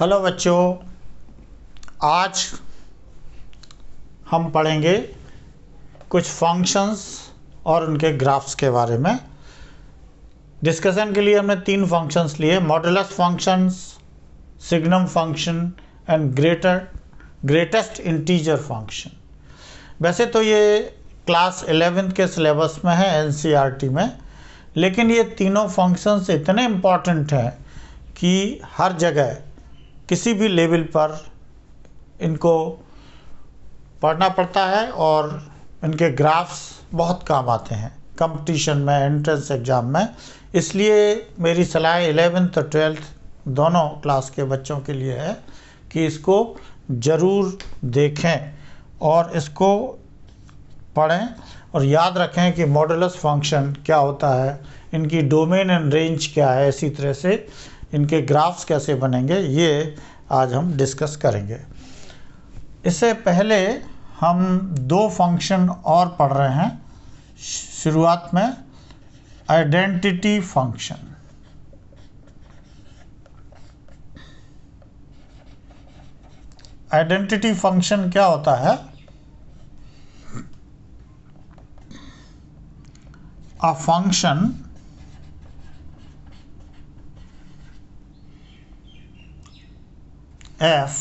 Hello बच्चों आज हम पढ़ेंगे कुछ फंक्शंस और उनके ग्राफ्स के बारे में डिस्कशन के लिए हमने तीन फंक्शंस लिए modulus functions signum function and greater greatest integer function वैसे तो ये क्लास एलेवेंथ के सिलेबस में है एनसीईआरटी e में लेकिन ये तीनों फंक्शंस इतने इम्पॉर्टेंट हैं कि हर जगह किसी भी लेवल पर इनको पढ़ना पड़ता है और इनके ग्राफ्स बहुत काम आते हैं कंपटीशन में एंट्रेंस एग्ज़ाम में इसलिए मेरी सलाह एलेवेंथ और ट्वेल्थ दोनों क्लास के बच्चों के लिए है कि इसको ज़रूर देखें और इसको पढ़ें और याद रखें कि मॉडलस फंक्शन क्या होता है इनकी डोमेन एंड रेंज क्या है इसी तरह से इनके ग्राफ्स कैसे बनेंगे ये आज हम डिस्कस करेंगे इससे पहले हम दो फंक्शन और पढ़ रहे हैं शुरुआत में आइडेंटिटी फंक्शन आइडेंटिटी फंक्शन क्या होता है a function f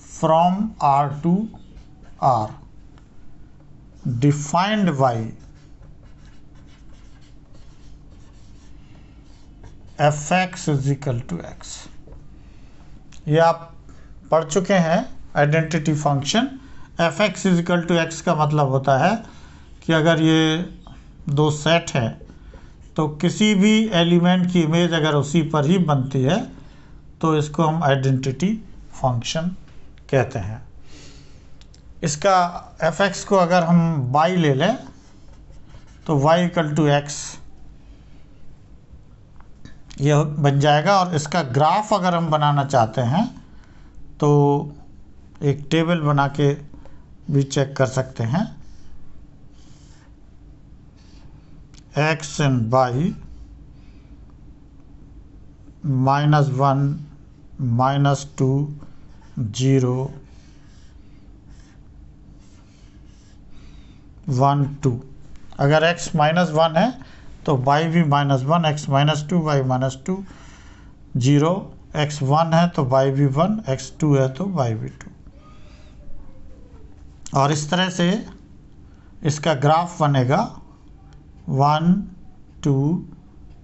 from R to R defined by F x is equal to X ये आप पढ़ चुके हैं identity function F x is equal to x का मतलब होता है कि अगर ये दो सेट है तो किसी भी एलिमेंट की इमेज अगर उसी पर ही बनती है तो इसको हम आइडेंटिटी फंक्शन कहते हैं इसका एफ एक्स को अगर हम वाई ले लें तो वाई इक्वल टू एक्स ये बन जाएगा और इसका ग्राफ अगर हम बनाना चाहते हैं तो एक टेबल बना के भी चेक कर सकते हैं X and Y minus one minus two zero one two अगर x माइनस वन है तो y भी minus one X minus two Y minus two zero X one है तो y भी वन एक्स टू है तो y भी टू और इस तरह से इसका ग्राफ बनेगा वन टू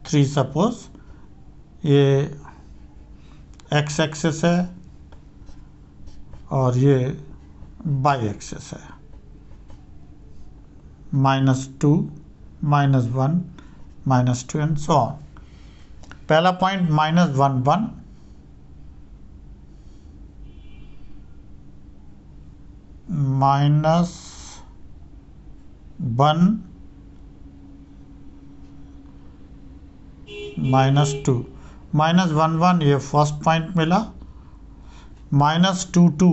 थ्री सपोज़ ये एक्स एक्सेस है और ये बाई एक्सेस है minus two minus one minus two and so on पहला point minus one one minus one minus two minus one one ये फर्स्ट पॉइंट मिला minus two two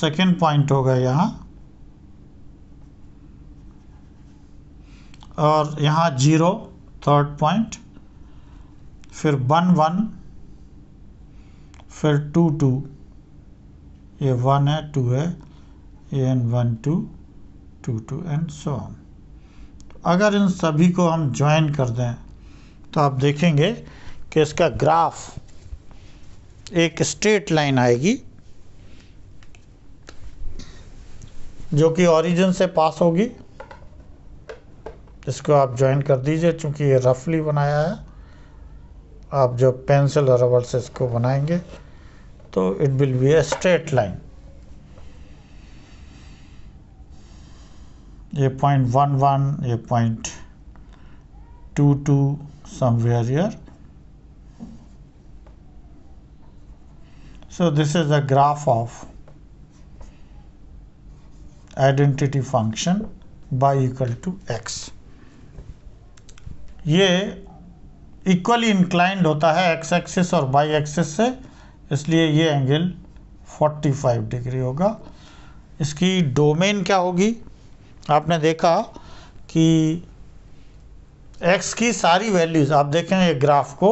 second point हो गया यहाँ और यहाँ जीरो थर्ड पॉइंट फिर वन वन फिर टू टू ये वन है टू है and one two to to and so on अगर इन सभी को हम ज्वाइन कर दें तो आप देखेंगे कि इसका ग्राफ एक स्ट्रेट लाइन आएगी जो कि ओरिजिन से पास होगी इसको आप ज्वाइन कर दीजिए क्योंकि ये रफली बनाया है आप जो पेंसिल और रबर से इसको बनाएंगे तो it will be a straight line ये पॉइंट वन वन ये point two two somewhere here. So this is a graph of identity function y equal to x. ये इक्वली इंक्लाइंड होता है एक्स एक्सिस और वाई एक्सिस से इसलिए ये angle 45 degree होगा इसकी डोमेन क्या होगी आपने देखा कि एक्स की सारी वैल्यूज़ आप देखेंगे ग्राफ को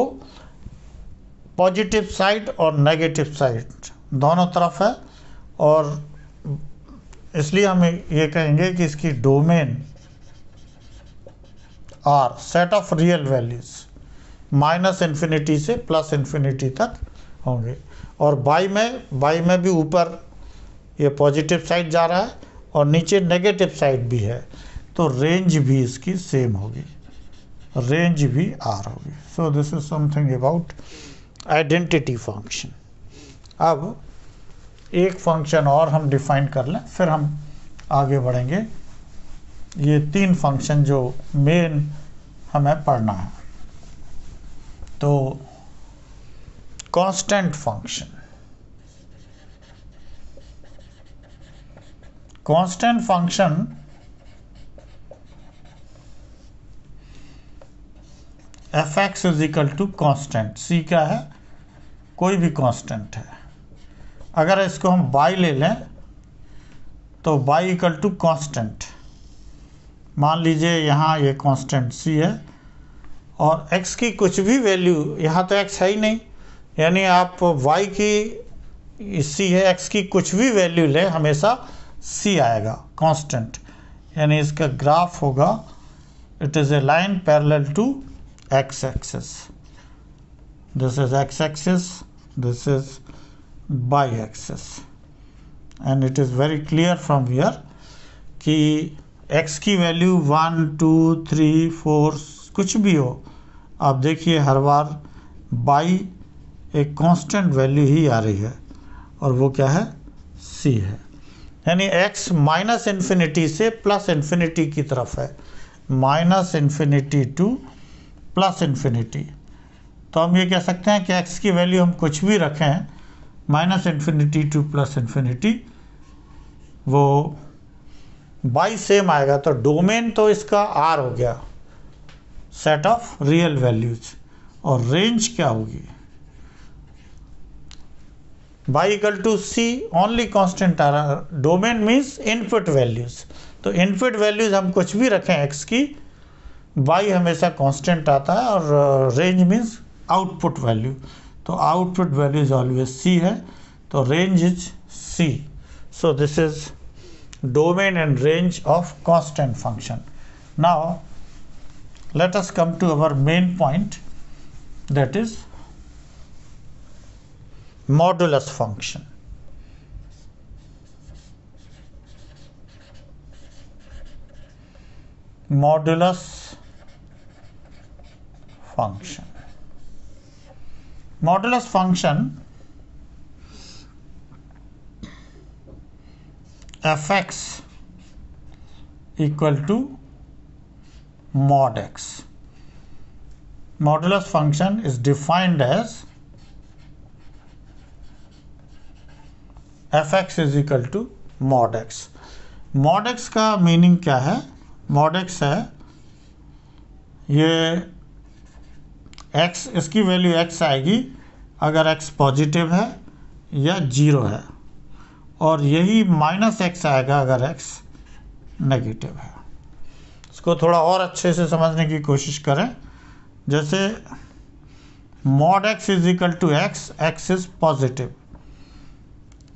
पॉजिटिव साइड और नेगेटिव साइड दोनों तरफ है और इसलिए हम ये कहेंगे कि इसकी domain R set of real values minus infinity से प्लस इन्फिनिटी तक होंगे और बाई में बाई में भी ऊपर ये पॉजिटिव साइड जा रहा है और नीचे नेगेटिव साइड भी है तो रेंज भी इसकी सेम होगी रेंज भी आर होगी so this is something about identity function अब एक फंक्शन और हम डिफाइन कर लें फिर हम आगे बढ़ेंगे ये तीन फंक्शन जो मेन हमें पढ़ना है तो constant function constant function F x is equal to constant c क्या है कोई भी कॉन्स्टेंट है अगर इसको हम बाई ले लें तो बाई इक्वल टू कॉन्स्टेंट मान लीजिए यहाँ ये कॉन्स्टेंट सी है और एक्स की कुछ भी वैल्यू यहाँ तो एक्स है ही नहीं यानी आप वाई की सी है एक्स की कुछ भी वैल्यू लें हमेशा सी आएगा कांस्टेंट यानी इसका ग्राफ होगा it is a line parallel to x-axis this is x-axis this is y-axis and it is very clear from here कि x की value one two three four कुछ भी हो आप देखिए हर बार बाई एक कांस्टेंट वैल्यू ही आ रही है और वो क्या है सी है यानी x माइनस इन्फिनिटी से प्लस इन्फिनिटी की तरफ है minus infinity to plus infinity तो हम ये कह सकते हैं कि एक्स की वैल्यू हम कुछ भी रखें minus infinity to plus infinity वो बाई सेम आएगा तो डोमेन तो इसका आर हो गया सेट ऑफ रियल वैल्यूज और रेंज क्या होगी y equal to c only constant R domain means input values तो इनपुट वैल्यूज हम कुछ भी रखें एक्स की वाई हमेशा कांस्टेंट आता है और रेंज मींस आउटपुट वैल्यू तो output value is always c है तो range is c so this is domain and range of constant function now let us come to our main point that is modulus function modulus function. Modulus function fx equal to mod x. Modulus function is defined as fx is equal to mod x. Mod x का meaning क्या है mod x है ये x इसकी value x आएगी अगर x positive है या जीरो है और यही माइनस एक्स आएगा अगर एक्स नेगेटिव है इसको थोड़ा और अच्छे से समझने की कोशिश करें जैसे mod x is equal to x x is positive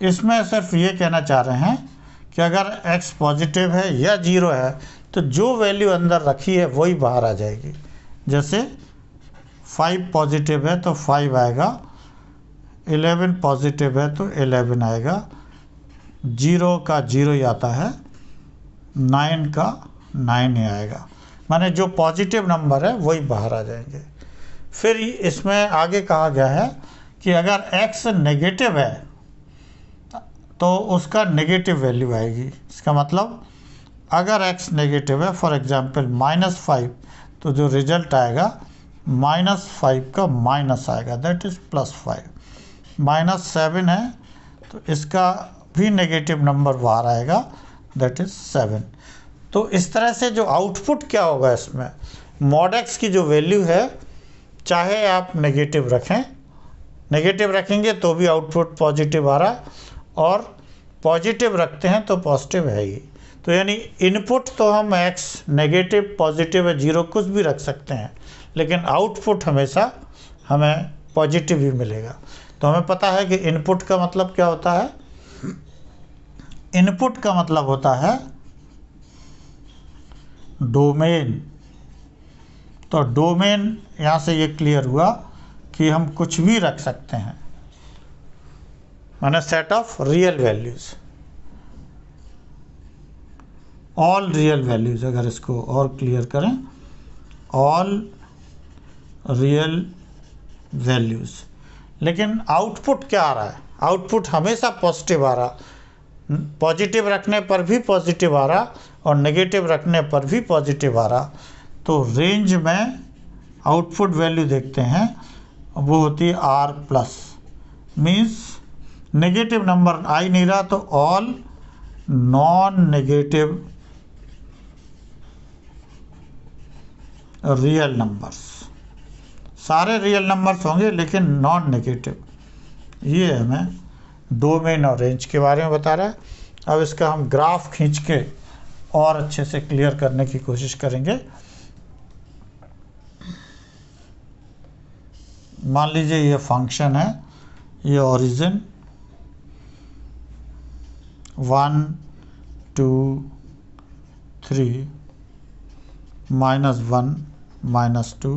इसमें सिर्फ ये कहना चाह रहे हैं कि अगर एक्स पॉजिटिव है या जीरो है तो जो वैल्यू अंदर रखी है वही बाहर आ जाएगी जैसे फाइव पॉजिटिव है तो फाइव आएगा एलेवन पॉजिटिव है तो एलेवन आएगा जीरो का जीरो ही आता है नाइन का नाइन ही आएगा माने जो पॉजिटिव नंबर है वही बाहर आ जाएंगे फिर इसमें आगे कहा गया है कि अगर एक्स नेगेटिव है तो उसका नेगेटिव वैल्यू आएगी इसका मतलब अगर एक्स नेगेटिव है फॉर एग्जांपल माइनस फाइव तो जो रिजल्ट आएगा माइनस फाइव का माइनस आएगा that is plus five minus seven है तो इसका भी नेगेटिव नंबर बाहर आएगा दैट इज़ सेवन तो इस तरह से जो आउटपुट क्या होगा इसमें मॉडेक्स की जो वैल्यू है चाहे आप नेगेटिव रखें नेगेटिव रखेंगे तो भी आउटपुट पॉजिटिव आ रहा और पॉजिटिव रखते हैं तो पॉजिटिव है ही तो यानी इनपुट तो हम एक्स नेगेटिव पॉजिटिव या जीरो कुछ भी रख सकते हैं लेकिन आउटपुट हमेशा हमें पॉजिटिव ही मिलेगा तो हमें पता है कि इनपुट का मतलब क्या होता है इनपुट का मतलब होता है डोमेन तो डोमेन यहाँ से ये क्लियर हुआ कि हम कुछ भी रख सकते हैं माने set of real values all real values अगर इसको और क्लियर करें ऑल रियल वैल्यूज़ लेकिन आउटपुट क्या आ रहा है आउटपुट हमेशा पॉजिटिव आ रहा पॉजिटिव रखने पर भी पॉजिटिव आ रहा और नेगेटिव रखने पर भी पॉजिटिव आ रहा तो रेंज में आउटपुट वैल्यू देखते हैं वो होती है R plus means negative number आई नहीं रहा तो all non negative real numbers सारे रियल नंबर्स होंगे लेकिन नॉन नेगेटिव ये हमें डोमेन और रेंज के बारे में बता रहा है अब इसका हम ग्राफ खींच के और अच्छे से क्लियर करने की कोशिश करेंगे मान लीजिए ये फंक्शन है ये origin one two three minus one minus two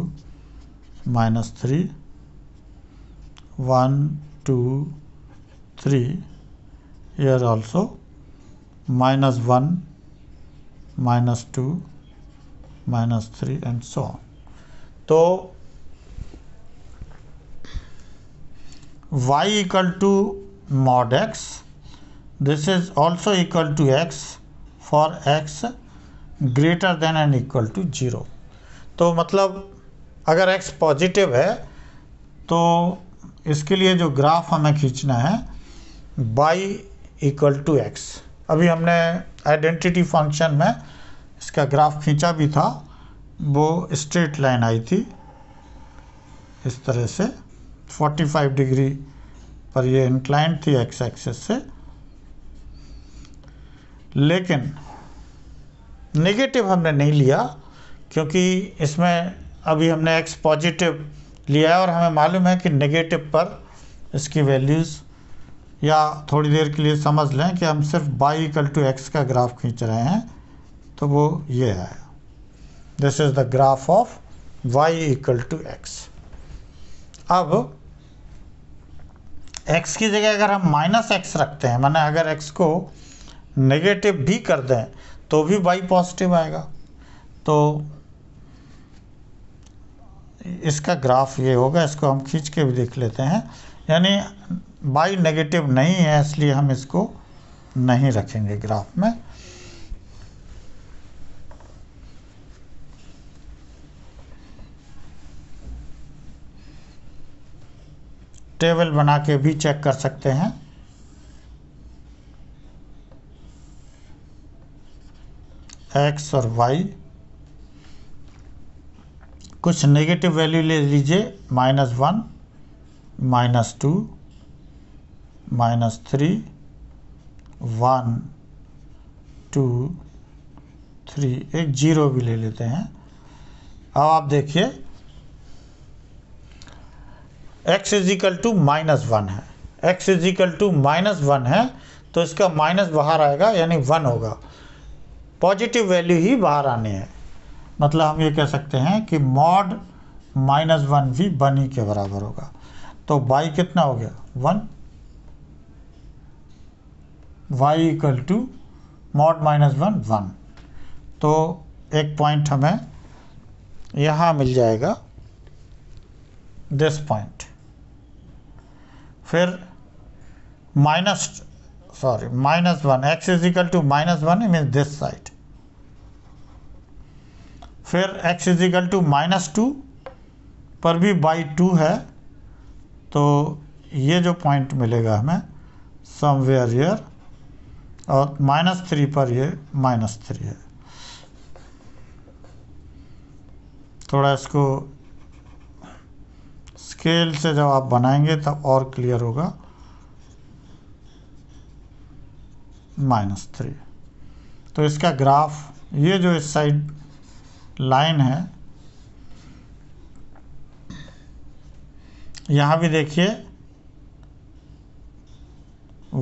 minus 3 1 2 3 here also minus 1 minus 2 minus 3 and so on so y equal to mod x this is also equal to x for x greater than and equal to 0 तो मतलब अगर x positive है तो इसके लिए जो graph हमें खींचना है बाई इक्वल टू एक्स अभी हमने आइडेंटिटी फंक्शन में इसका ग्राफ खींचा भी था वो स्ट्रेट लाइन आई थी इस तरह से 45 डिग्री पर ये इंक्लाइन थी एक्स एक्सेस से लेकिन नेगेटिव हमने नहीं लिया क्योंकि इसमें अभी हमने एक्स पॉजिटिव लिया है और हमें मालूम है कि नेगेटिव पर इसकी वैल्यूज़ या थोड़ी देर के लिए समझ लें कि हम सिर्फ बाई इक्वल टू एक्स का ग्राफ खींच रहे हैं तो वो ये है this is the graph of y equal to x अब एक्स की जगह अगर हम माइनस एक्स रखते हैं माने अगर एक्स को नेगेटिव भी कर दें तो भी वाई पॉजिटिव आएगा तो इसका ग्राफ ये होगा इसको हम खींच के भी देख लेते हैं यानी बाई नेगेटिव नहीं है इसलिए हम इसको नहीं रखेंगे ग्राफ में टेबल बना के भी चेक कर सकते हैं एक्स और वाई कुछ नेगेटिव वैल्यू ले लीजिए minus one minus two minus three one two three एक जीरो भी ले लेते हैं अब आप देखिए x equal to minus one है x equal to minus one है तो इसका माइनस बाहर आएगा यानी वन होगा पॉजिटिव वैल्यू ही बाहर आनी है मतलब हम ये कह सकते हैं कि मॉड माइनस वन भी वन ही के बराबर होगा तो वाई कितना हो गया one y equal to mod minus one one तो एक पॉइंट हमें यहाँ मिल जाएगा दिस पॉइंट फिर minus sorry minus one x is equal to minus one means this side फिर x is equal to minus two पर भी बाई टू है तो ये जो पॉइंट मिलेगा हमें समवेयर ईयर और माइनस थ्री पर ये माइनस थ्री है थोड़ा इसको स्केल से जब आप बनाएंगे तब और क्लियर होगा माइनस थ्री तो इसका ग्राफ ये जो इस साइड लाइन है यहाँ भी देखिए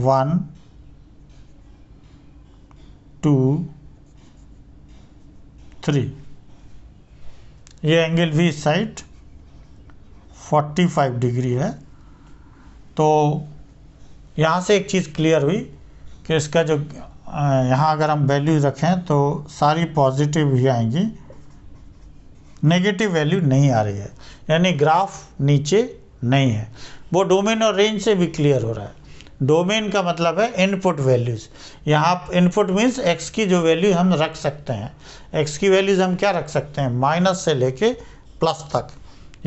वन टू थ्री ये एंगल भी इस साइड 45 डिग्री है तो यहाँ से एक चीज़ क्लियर हुई कि इसका जो यहाँ अगर हम वैल्यू रखें तो सारी पॉजिटिव ही आएंगी नेगेटिव वैल्यू नहीं आ रही है यानी ग्राफ नीचे नहीं है वो डोमेन और रेंज से भी क्लियर हो रहा है डोमेन का मतलब है इनपुट वैल्यूज़ यहाँ इनपुट मीन्स एक्स की जो वैल्यू हम रख सकते हैं एक्स की वैल्यूज़ हम क्या रख सकते हैं माइनस से लेके प्लस तक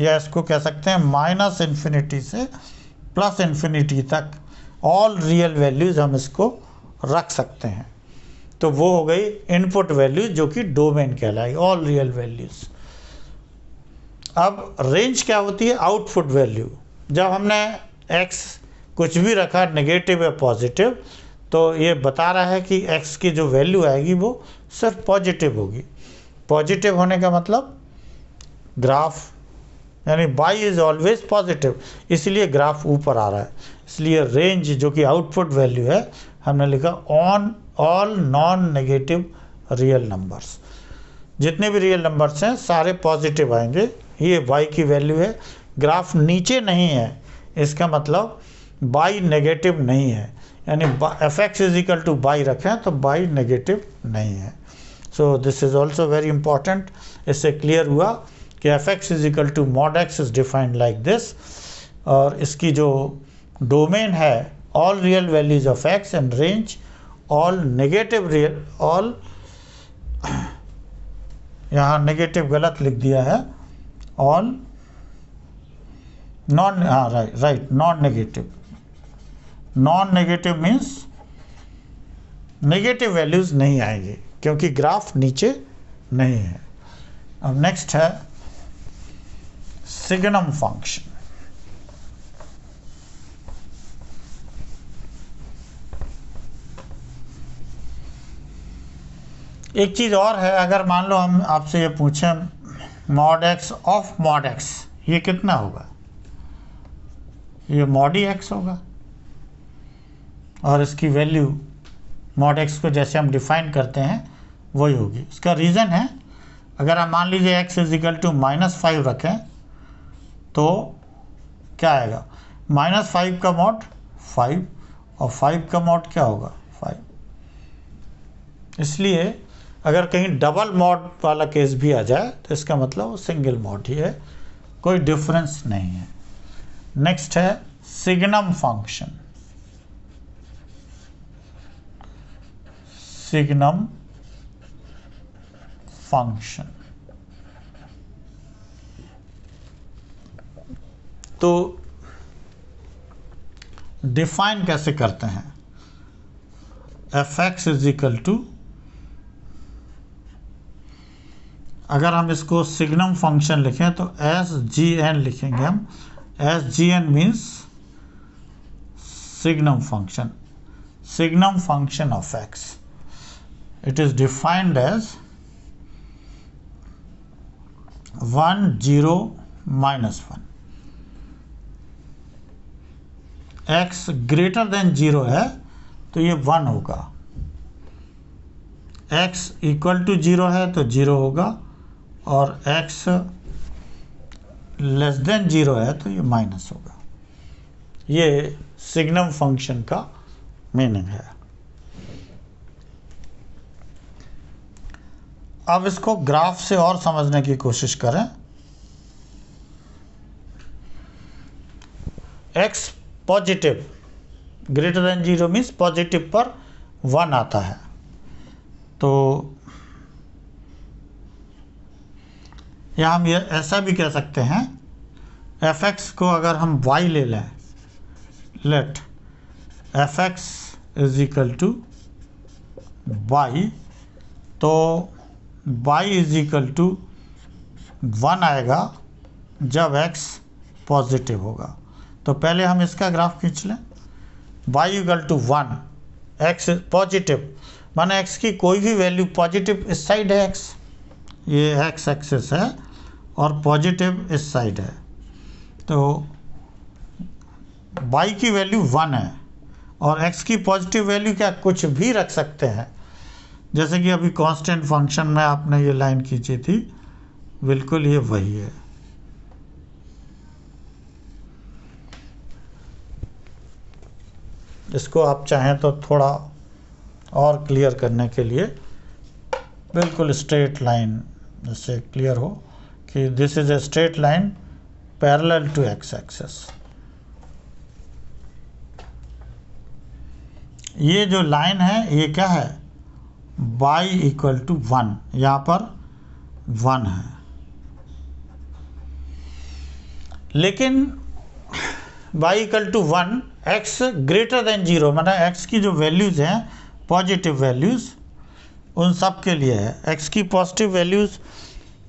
या इसको कह सकते हैं माइनस इन्फिनिटी से प्लस इन्फिनिटी तक ऑल रियल वैल्यूज़ हम इसको रख सकते हैं तो वो हो गई इनपुट वैल्यूज़ जो कि डोमेन कहलाई ऑल रियल वैल्यूज़ अब रेंज क्या होती है आउटपुट वैल्यू जब हमने एक्स कुछ भी रखा नेगेटिव या पॉजिटिव तो ये बता रहा है कि एक्स की जो वैल्यू आएगी वो सिर्फ पॉजिटिव होगी पॉजिटिव होने का मतलब ग्राफ यानी बाई इज़ ऑलवेज पॉजिटिव इसलिए ग्राफ ऊपर आ रहा है इसलिए रेंज जो कि आउटपुट वैल्यू है हमने लिखा on all non negative real numbers जितने भी रियल नंबर्स हैं सारे पॉजिटिव आएंगे ये वाई की वैल्यू है ग्राफ नीचे नहीं है इसका मतलब बाई नेगेटिव नहीं है यानी f x is equal to y रखें तो बाई नेगेटिव नहीं है so this is also very important इससे क्लियर हुआ कि f x is equal to mod x is defined like this और इसकी जो डोमेन है all real values of x and range all negative real all यहाँ नेगेटिव गलत लिख दिया है all non ah, right, right non negative non negative means negative values नहीं आएंगे क्योंकि graph नीचे नहीं है अब next है signum function एक चीज़ और है अगर मान लो हम आपसे ये पूछें mod x of mod x ये कितना होगा ये मॉड ही एक्स होगा और इसकी वैल्यू मॉड एक्स को जैसे हम डिफाइन करते हैं वही होगी इसका रीज़न है अगर आप मान लीजिए x equal to minus five रखें तो क्या आएगा माइनस फाइव का मॉड फाइव और फाइव का मोट क्या होगा फाइव इसलिए अगर कहीं डबल मोड वाला केस भी आ जाए तो इसका मतलब वो सिंगल मोड ही है कोई डिफरेंस नहीं है नेक्स्ट है सिग्नम फंक्शन सिग्नम फंक्शन तो डिफाइन कैसे करते हैं f x is equal to अगर हम इसको सिग्नम फंक्शन लिखें तो एस जी एन लिखेंगे हम s ji n means signum function signum function of x it is defined as one zero minus one x greater than zero है तो ये वन होगा एक्स इक्वल टू जीरो है तो जीरो होगा और एक्स लेस देन ज़ीरो है तो ये माइनस होगा ये सिग्नम फंक्शन का मीनिंग है अब इसको ग्राफ से और समझने की कोशिश करें x positive greater than zero means positive पर वन आता है तो या हम ये ऐसा भी कह सकते हैं एफ एक्स को अगर हम वाई ले लें let f x is equal to y तो y is equal to one आएगा जब एक्स पॉजिटिव होगा तो पहले हम इसका ग्राफ खींच लें y equal to one x positive माना एक्स की कोई भी वैल्यू पॉजिटिव इस साइड है एक्स ये एक्स एक्सेस है और पॉजिटिव इस साइड है तो वाई की वैल्यू वन है और एक्स की पॉजिटिव वैल्यू क्या कुछ भी रख सकते हैं जैसे कि अभी कांस्टेंट फंक्शन में आपने ये लाइन खींची थी बिल्कुल ये वही है इसको आप चाहें तो थोड़ा और क्लियर करने के लिए बिल्कुल स्ट्रेट लाइन जैसे क्लियर हो कि this is a straight line parallel to x axis ये जो लाइन है ये क्या है बाई इक्वल टू वन यहाँ पर वन है लेकिन y equal to one x greater than zero मतलब एक्स की जो वैल्यूज़ हैं पॉजिटिव वैल्यूज़ उन सब के लिए है एक्स की पॉजिटिव वैल्यूज़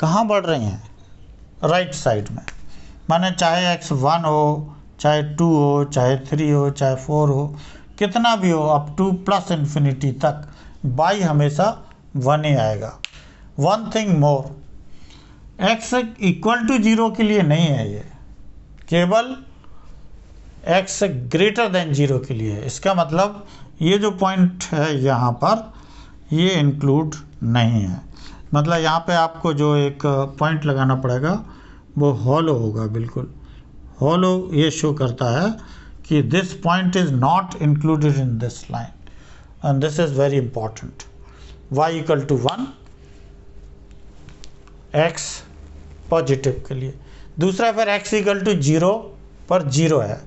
कहाँ बढ़ रही हैं राइट साइड में माने चाहे एक्स वन हो चाहे टू हो चाहे थ्री हो चाहे फोर हो कितना भी हो अप टू प्लस इन्फिनिटी तक बाई हमेशा वन ही आएगा one thing more x equal to zero के लिए नहीं है ये केवल एक्स ग्रेटर देन जीरो के लिए है इसका मतलब ये जो पॉइंट है यहाँ पर ये इंक्लूड नहीं है मतलब यहाँ पे आपको जो एक पॉइंट लगाना पड़ेगा वो हॉलो होगा बिल्कुल हॉलो ये शो करता है कि this point is not included in this line and this is very important y equal to one x positive के लिए दूसरा फिर एक्स इक्वल टू जीरो पर जीरो है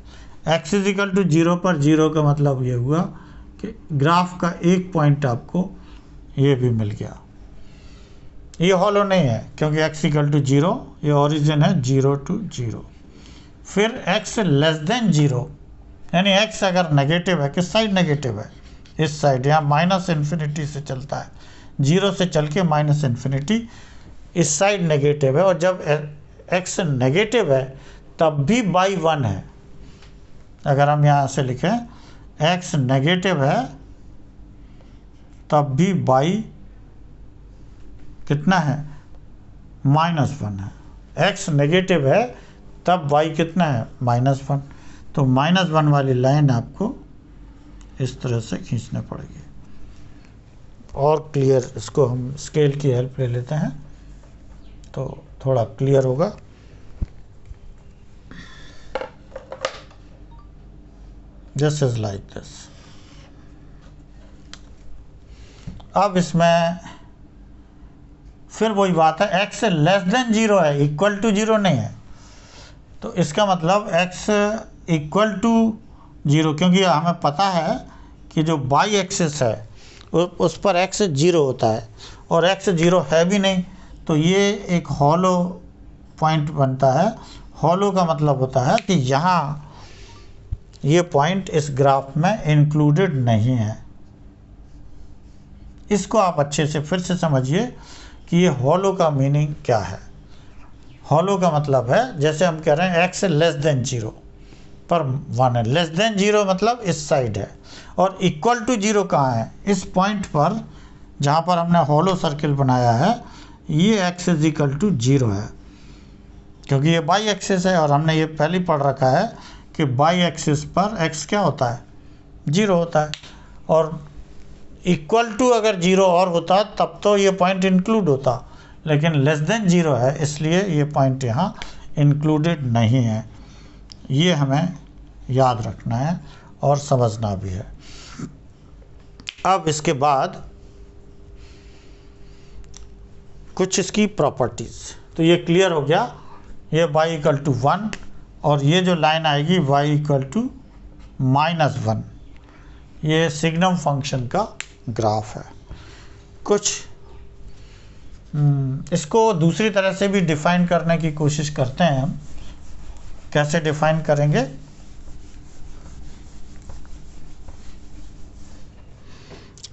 x is equal to zero पर जीरो का मतलब ये हुआ कि ग्राफ का एक पॉइंट आपको ये भी मिल गया ये हॉलो नहीं है क्योंकि एक्स इक्वल टू जीरो ये ओरिजिन है जीरो टू जीरो फिर एक्स लेस देन जीरो यानी एक्स अगर नेगेटिव है किस साइड नेगेटिव है इस साइड यहाँ माइनस इन्फिनिटी से चलता है जीरो से चल के माइनस इन्फिनिटी इस साइड नेगेटिव है और जब एक्स नेगेटिव है तब भी बाई वन है अगर हम यहाँ से लिखें एक्स नेगेटिव है तब भी बाई कितना है माइनस वन है एक्स नेगेटिव है तब वाई कितना है माइनस वन तो माइनस वन वाली लाइन आपको इस तरह से खींचना पड़ेगी और क्लियर इसको हम स्केल की हेल्प ले लेते हैं तो थोड़ा क्लियर होगा दिस इज लाइक दिस अब इसमें फिर वही बात है एक्स लेस देन जीरो है इक्वल टू जीरो नहीं है तो इसका मतलब एक्स इक्वल टू जीरो क्योंकि हमें पता है कि जो बाई एक्सेस है उस पर एक्स जीरो होता है और एक्स जीरो है भी नहीं तो ये एक हॉलो पॉइंट बनता है हॉलो का मतलब होता है कि यहाँ ये पॉइंट इस ग्राफ में इंक्लूडेड नहीं है इसको आप अच्छे से फिर से समझिए कि ये हॉलो का मीनिंग क्या है हॉलो का मतलब है जैसे हम कह रहे हैं एक्स लेस देन जीरो पर वन है लेस देन जीरो मतलब इस साइड है और इक्वल टू जीरो कहाँ है इस पॉइंट पर जहाँ पर हमने हॉलो सर्किल बनाया है ये x is equal to zero है क्योंकि ये बाई एक्सेस है और हमने ये पहले पढ़ रखा है कि बाई एक्सेस पर एक्स क्या होता है जीरो होता है और इक्वल टू अगर जीरो और होता तब तो ये पॉइंट इंक्लूड होता लेकिन लेस देन जीरो है इसलिए ये पॉइंट यहाँ इंक्लूडेड नहीं है ये हमें याद रखना है और समझना भी है अब इसके बाद कुछ इसकी प्रॉपर्टीज़ तो ये क्लियर हो गया ये y इक्वल टू वन और ये जो लाइन आएगी y equal to minus one ये सिग्नम फंक्शन का ग्राफ है कुछ हम्म, इसको दूसरी तरह से भी डिफाइन करने की कोशिश करते हैं हम कैसे डिफाइन करेंगे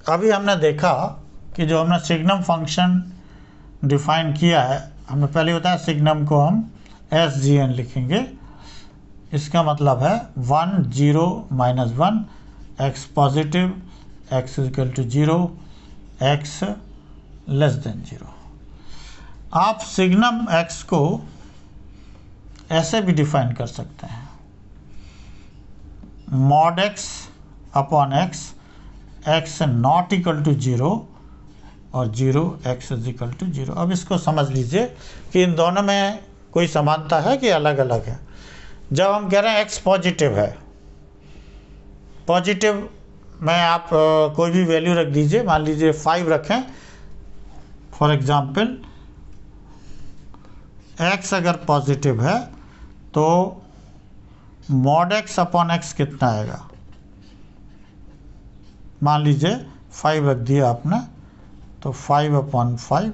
अभी हमने देखा कि जो हमने सिग्नम फंक्शन डिफाइन किया है हमने पहले बताया सिग्नम को हम एस जी एन लिखेंगे इसका मतलब है one zero minus one x positive x equal to zero x less than zero आप सिग्नम एक्स को ऐसे भी डिफाइन कर सकते हैं mod x upon x x not equal to zero और zero x is equal to zero अब इसको समझ लीजिए कि इन दोनों में कोई समानता है कि अलग अलग है जब हम कह रहे हैं एक्स पॉजिटिव है पॉजिटिव मैं आप कोई भी वैल्यू रख दीजिए मान लीजिए फाइव रखें फॉर एग्ज़ाम्पल एक्स अगर पॉजिटिव है तो मॉड एक्स अपॉन एक्स कितना आएगा मान लीजिए फाइव रख दिया आपने तो फाइव अपॉन फाइव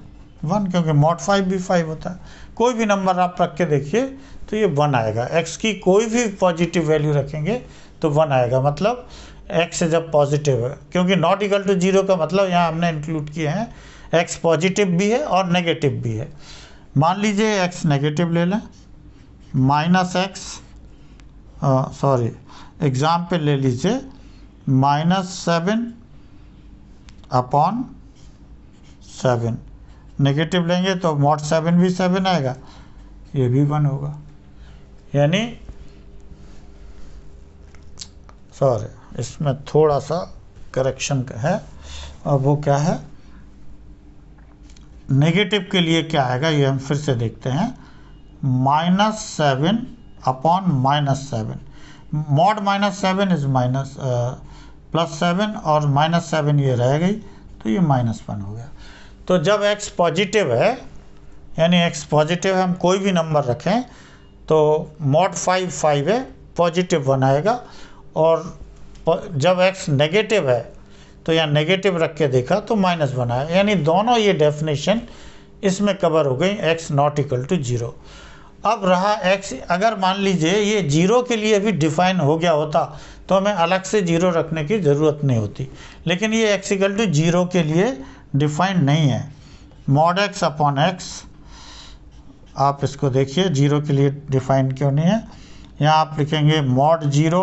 वन क्योंकि मॉड फाइव भी फाइव होता है कोई भी नंबर आप रख के देखिए तो ये वन आएगा एक्स की कोई भी पॉजिटिव वैल्यू रखेंगे तो वन आएगा मतलब एक्स जब पॉजिटिव है क्योंकि नॉट इक्वल टू जीरो का मतलब यहाँ हमने इंक्लूड किए हैं एक्स पॉजिटिव भी है और नेगेटिव भी है मान लीजिए एक्स नेगेटिव ले लें माइनस एक्स सॉरी एग्जाम्पल ले लीजिए minus seven upon seven negative लेंगे तो मॉट सेवन भी सेवन आएगा ये भी वन होगा यानी सॉरी इसमें थोड़ा सा करेक्शन है और वो क्या है नेगेटिव के लिए क्या आएगा ये हम फिर से देखते हैं minus seven upon minus seven mod minus seven is minus plus seven और माइनस सेवन ये रह गई तो ये माइनस वन हो गया तो जब एक्स पॉजिटिव है यानी एक्स पॉजिटिव है हम कोई भी नंबर रखें तो मॉड फाइव फाइव है पॉजिटिव वन आएगा और जब एक्स नेगेटिव है तो यहाँ नेगेटिव रख के देखा तो माइनस बनाया यानी दोनों ये डेफिनेशन इसमें कवर हो गई x not equal to zero अब रहा एक्स अगर मान लीजिए ये जीरो के लिए भी डिफाइन हो गया होता तो हमें अलग से जीरो रखने की ज़रूरत नहीं होती लेकिन ये एक्स इक्वल टू जीरो के लिए डिफाइन नहीं है मॉड एक्स अपॉन एक्स आप इसको देखिए जीरो के लिए डिफाइन क्यों नहीं है यहाँ आप लिखेंगे mod zero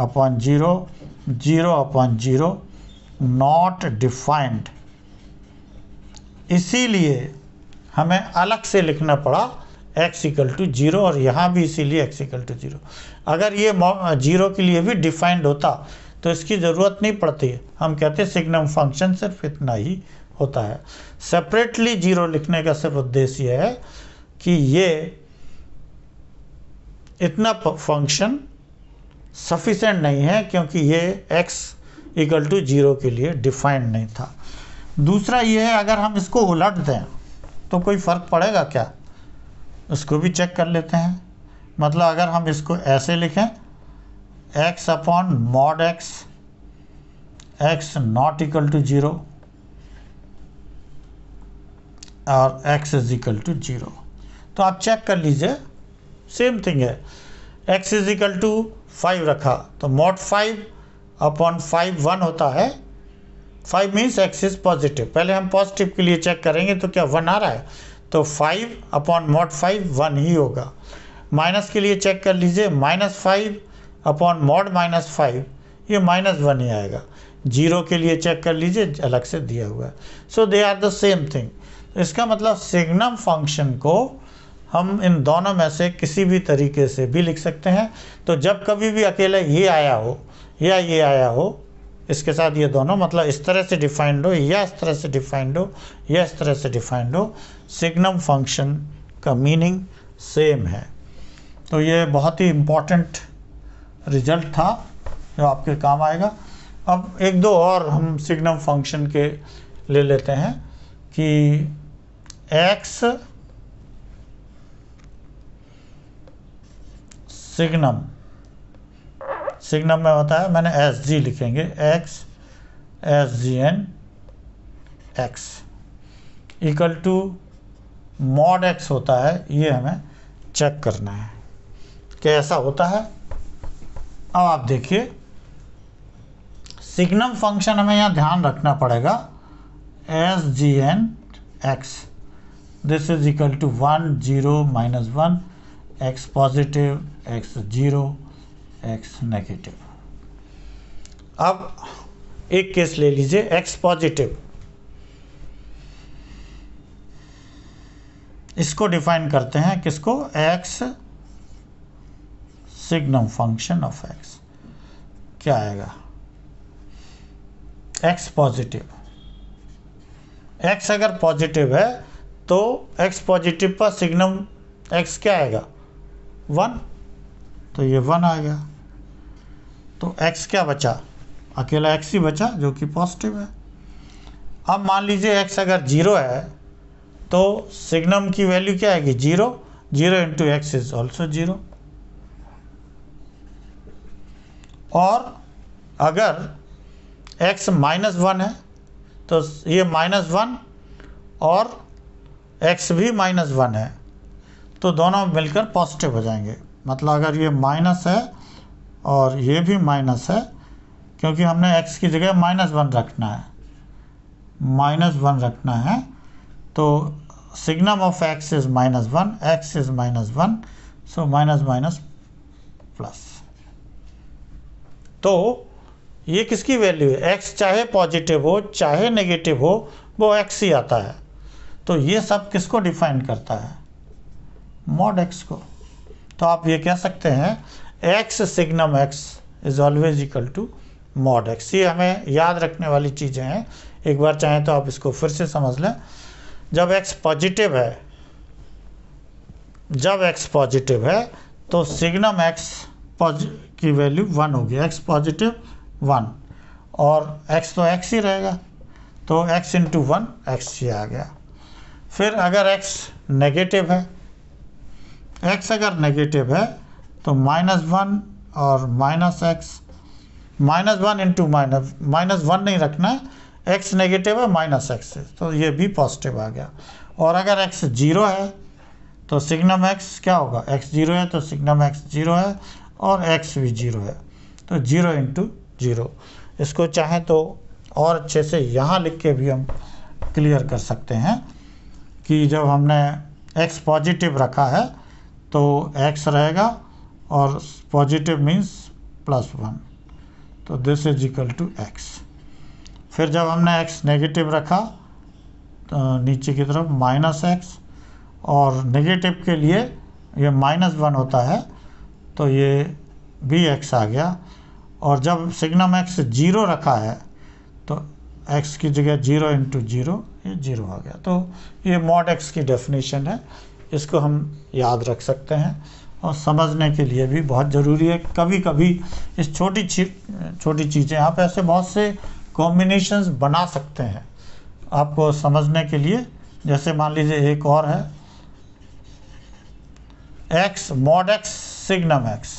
upon 0 0 upon 0 not defined इसीलिए हमें अलग से लिखना पड़ा x इक्वल टू जीरो और यहाँ भी इसीलिए x इक्वल टू जीरो अगर ये जीरो के लिए भी डिफाइंड होता तो इसकी ज़रूरत नहीं पड़ती हम कहते सिग्नम फंक्शन सिर्फ इतना ही होता है सेपरेटली जीरो लिखने का सिर्फ उद्देश्य है कि ये इतना फंक्शन सफिशेंट नहीं है क्योंकि ये एक्स इक्वल टू जीरो के लिए डिफाइंड नहीं था दूसरा ये है अगर हम इसको उलट दें तो कोई फ़र्क पड़ेगा क्या उसको भी चेक कर लेते हैं मतलब अगर हम इसको ऐसे लिखें x upon mod x x not equal to zero और x is equal to zero तो आप चेक कर लीजिए सेम थिंग है x is equal to five रखा तो mod five upon five one होता है five means x is positive पहले हम पॉजिटिव के लिए चेक करेंगे तो क्या वन आ रहा है तो five upon mod five one ही होगा माइनस के लिए चेक कर लीजिए minus five upon mod minus five ये माइनस वन ही आएगा जीरो के लिए चेक कर लीजिए अलग से दिया हुआ है so they are the same thing इसका मतलब सिग्नम फंक्शन को हम इन दोनों में से किसी भी तरीके से भी लिख सकते हैं तो जब कभी भी अकेले ये आया हो या ये आया हो इसके साथ ये दोनों मतलब इस तरह से डिफाइंड हो या इस तरह से डिफाइंड हो या इस तरह से डिफाइंड हो सिग्नम फंक्शन का मीनिंग सेम है तो ये बहुत ही इम्पॉर्टेंट रिजल्ट था जो आपके काम आएगा अब एक दो और हम सिग्नम फंक्शन के ले लेते हैं कि एक्स सिग्नम सिग्नम में होता है मैंने एस जी लिखेंगे x S ji N x equal to mod x होता है ये हमें चेक करना है कि ऐसा होता है अब आप देखिए सिग्नम फंक्शन हमें यहाँ ध्यान रखना पड़ेगा S ji N x this is equal to one zero minus one x positive x zero x negative अब एक केस ले लीजिए एक्स पॉजिटिव इसको डिफाइन करते हैं किसको x signum function of x क्या आएगा एक्स पॉजिटिव एक्स अगर पॉजिटिव है तो एक्स पॉजिटिव पर सिग्नम एक्स क्या आएगा वन तो ये वन आ गया तो एक्स क्या बचा अकेला एक्स ही बचा जो कि पॉजिटिव है अब मान लीजिए एक्स अगर जीरो है तो सिग्नम की वैल्यू क्या आएगी zero zero into x is also zero और अगर एक्स माइनस वन है तो ये माइनस वन और एक्स भी माइनस वन है तो दोनों मिलकर पॉजिटिव हो जाएंगे मतलब अगर ये माइनस है और ये भी माइनस है क्योंकि हमने एक्स की जगह माइनस वन रखना है माइनस वन रखना है तो signum of x is minus one x is minus one so minus minus plus तो ये किसकी वैल्यू है एक्स चाहे पॉजिटिव हो चाहे नेगेटिव हो वो एक्स ही आता है तो ये सब किसको डिफाइन करता है मॉड एक्स को तो आप ये कह सकते हैं x signum x is always equal to mod x ये हमें याद रखने वाली चीज़ें हैं एक बार चाहें तो आप इसको फिर से समझ लें जब एक्स पॉजिटिव है जब एक्स पॉजिटिव है तो सिग्नम एक्स की वैल्यू वन होगी एक्स पॉजिटिव वन और एक्स तो एक्स ही रहेगा तो एक्स इंटू वन एक्स ही आ गया फिर अगर एक्स नेगेटिव है एक्स अगर नेगेटिव है तो माइनस वन और minus x minus one into minus minus one नहीं रखना है एक्स नेगेटिव है माइनस एक्स तो ये भी पॉजिटिव आ गया और अगर एक्स जीरो है तो सिग्नम एक्स क्या होगा एक्स जीरो है तो सिग्नम एक्स जीरो है और एक्स भी जीरो है तो जीरो इंटू जीरो इसको चाहें तो और अच्छे से यहाँ लिख के भी हम क्लियर कर सकते हैं कि जब हमने एक्स पॉजिटिव रखा है तो एक्स रहेगा और पॉजिटिव मीन्स प्लस वन तो this is equal to x फिर जब हमने एक्स नेगेटिव रखा तो नीचे की तरफ माइनस एक्स और नेगेटिव के लिए ये माइनस वन होता है तो ये भी एक्स आ गया और जब सिग्नम एक्स जीरो रखा है तो एक्स की जगह जीरो इंटू जीरो ये जीरो आ गया तो ये मॉड एक्स की डेफिनेशन है इसको हम याद रख सकते हैं और समझने के लिए भी बहुत ज़रूरी है कभी कभी इस छोटी छोटी चीज़ें आप ऐसे बहुत से कॉम्बिनेशंस बना सकते हैं आपको समझने के लिए जैसे मान लीजिए एक और है x mod x signum x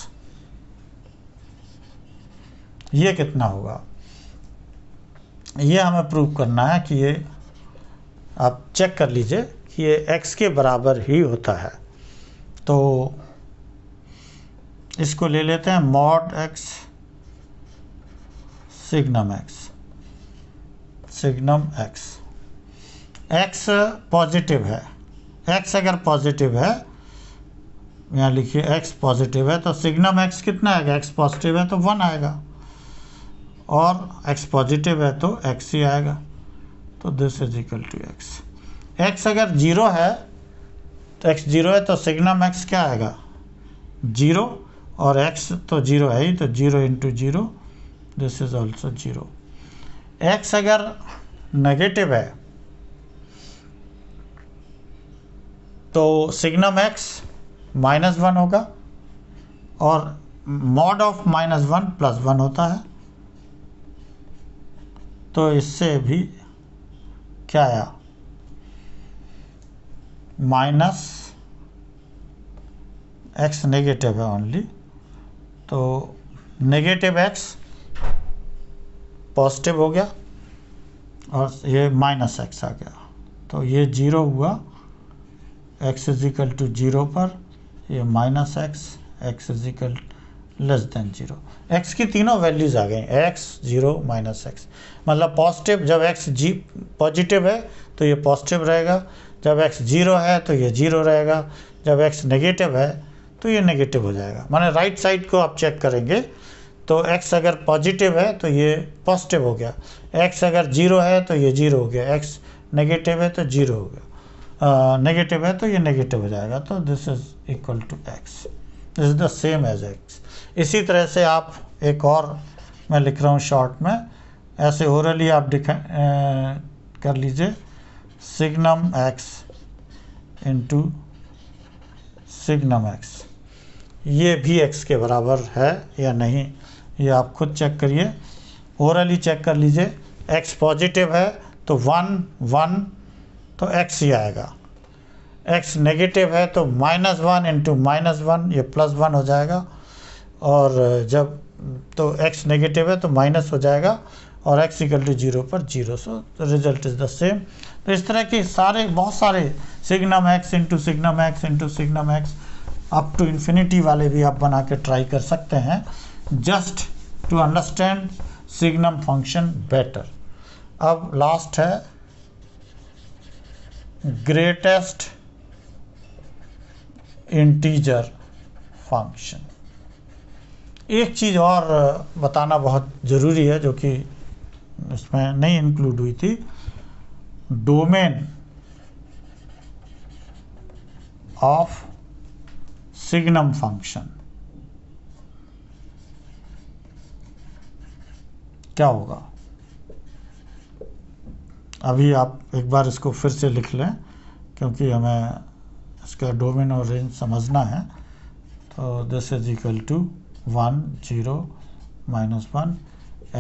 ये कितना होगा ये हमें प्रूव करना है कि ये आप चेक कर लीजिए ये एक्स के बराबर ही होता है तो इसको ले लेते हैं mod x signum x signum x x positive है एक्स अगर पॉजिटिव है यहाँ लिखिए एक्स पॉजिटिव है तो सिग्नम एक्स कितना आएगा एक्स पॉजिटिव है तो वन आएगा और एक्स पॉजिटिव है तो एक्स ही आएगा तो this is equal to x x अगर जीरो है तो एक्स जीरो है तो सिग्नम एक्स क्या आएगा जीरो और एक्स तो जीरो है ही तो zero into zero this is also zero x अगर नेगेटिव है तो सिग्नम एक्स माइनस वन होगा और mod of minus one plus one होता है तो इससे भी क्या आया माइनस एक्स नेगेटिव है ओनली तो नेगेटिव एक्स पॉजिटिव हो गया और ये माइनस एक्स आ गया तो ये जीरो हुआ एक्स इजिकल टू जीरो पर ये minus x x is equal less than zero x की तीनों वैल्यूज़ आ गई एक्स जीरो माइनस एक्स मतलब पॉजिटिव जब एक्स जी पॉजिटिव है तो ये पॉजिटिव रहेगा जब एक्स जीरो है तो ये जीरो रहेगा जब एक्स नेगेटिव है तो ये नेगेटिव हो जाएगा माने राइट साइड को आप चेक करेंगे तो एक्स अगर पॉजिटिव है तो ये पॉजिटिव हो गया एक्स अगर जीरो है तो ये जीरो हो गया एक्स नेगेटिव है तो जीरो हो गया नेगेटिव है तो ये नेगेटिव हो जाएगा तो this is equal to x this is the same as x इसी तरह से आप एक और मैं लिख रहा हूँ शॉर्ट में ऐसे ओरली आप डिफाइन कर लीजिए signum x into signum x ये भी एक्स के बराबर है या नहीं ये आप खुद चेक करिए ओरली चेक कर लीजिए एक्स पॉजिटिव है तो वन वन तो एक्स ही आएगा एक्स नेगेटिव है तो minus one into minus one ये प्लस वन हो जाएगा और जब तो एक्स नेगेटिव है तो माइनस हो जाएगा और x इक्वल टू जीरो पर zero so result is the same तो इस तरह के सारे बहुत सारे signum x into signum x into signum x up to infinity वाले भी आप बना के ट्राई कर सकते हैं just to understand signum function better अब लास्ट है ग्रेटेस्ट इंटीजर फंक्शन एक चीज़ और बताना बहुत ज़रूरी है जो कि इसमें नहीं इंक्लूड हुई थी डोमेन ऑफ सिग्नम फंक्शन क्या होगा अभी आप एक बार इसको फिर से लिख लें क्योंकि हमें इसका डोमेन और रेंज समझना है तो this is equal to one zero minus one